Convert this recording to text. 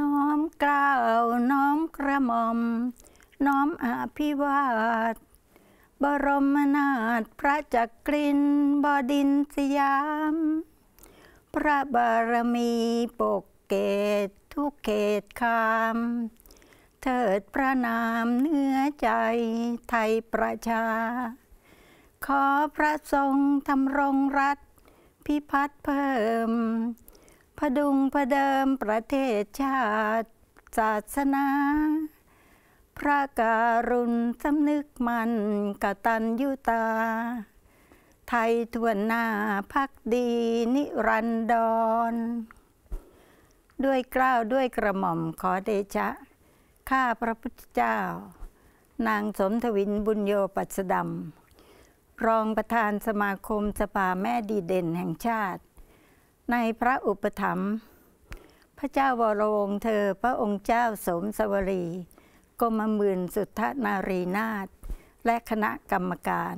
น้อมกล้าวน้อมกระหม่อม น้อมอภิวาทบรมนาถพระจักรินบดินสยาม พระบารมีปกเกตทุกเขตคามเถิดพระนามเนื้อใจไทยประชา ขอพระทรงทำรงรัฐ พิพัฒน์เพิ่มพดุงพเดิมประเทศชาติ ศาสนา พระการุณสำนึกมันกตัญญูตา ไทยทวนหน้าพักดีนิรันดร ด้วยกล้าวด้วยกระหม่อมขอเดชะ ข้าพระพุทธเจ้า นางสมทวินบุญโยปัสดำรองประธานสมาคมสภาแม่ดีเด่นแห่งชาติในพระอุปถัมภ์พระเจ้าวรวงเธอพระองค์เจ้าสมสวรีกรมมื่นสุทธนารีนาถและคณะกรรมการ